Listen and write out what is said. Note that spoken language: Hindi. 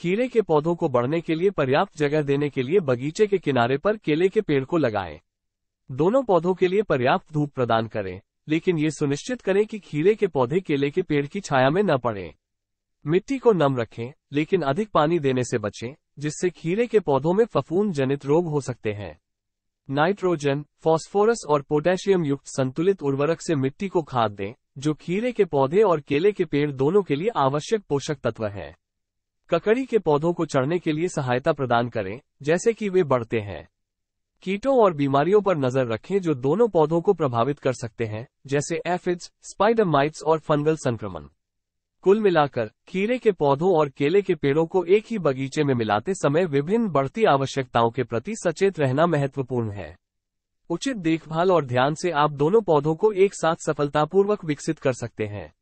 खीरे के पौधों को बढ़ने के लिए पर्याप्त जगह देने के लिए बगीचे के किनारे पर केले के पेड़ को लगाएं। दोनों पौधों के लिए पर्याप्त धूप प्रदान करें लेकिन ये सुनिश्चित करें कि खीरे के पौधे केले के पेड़ की छाया में न पड़े मिट्टी को नम रखें लेकिन अधिक पानी देने से बचें जिससे खीरे के पौधों में फफूंद जनित रोग हो सकते हैं नाइट्रोजन फॉस्फोरस और पोटेशियम युक्त संतुलित उर्वरक से मिट्टी को खाद दें जो खीरे के पौधे और केले के पेड़ दोनों के लिए आवश्यक पोषक तत्व है ककड़ी के पौधों को चढ़ने के लिए सहायता प्रदान करें जैसे कि वे बढ़ते हैं कीटों और बीमारियों पर नजर रखें जो दोनों पौधों को प्रभावित कर सकते हैं जैसे एफिड्स स्पाइडर माइट्स और फंगल संक्रमण कुल मिलाकर खीरे के पौधों और केले के पेड़ों को एक ही बगीचे में मिलाते समय विभिन्न बढ़ती आवश्यकताओं के प्रति सचेत रहना महत्वपूर्ण है उचित देखभाल और ध्यान से आप दोनों पौधों को एक साथ सफलतापूर्वक विकसित कर सकते हैं